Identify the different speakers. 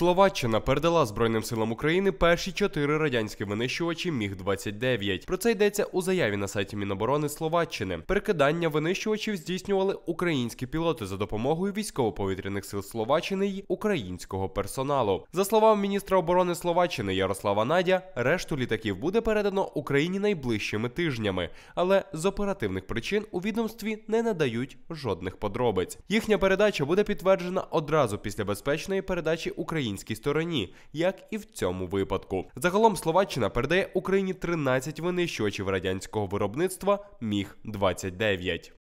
Speaker 1: Словаччина передала Збройним силам України перші чотири радянські винищувачі Міг 29 Про це йдеться у заяві на сайті Міноборони Словаччини. Перекидання винищувачів здійснювали українські пілоти за допомогою військово-повітряних сил Словаччини й українського персоналу. За словами міністра оборони Словаччини Ярослава Надя, решту літаків буде передано Україні найближчими тижнями, але з оперативних причин у відомстві не надають жодних подробиць. Їхня передача буде підтверджена одразу після безпечної передачі Україні українській стороні, як і в цьому випадку. Загалом Словаччина передає Україні 13 винищувачів радянського виробництва міг 29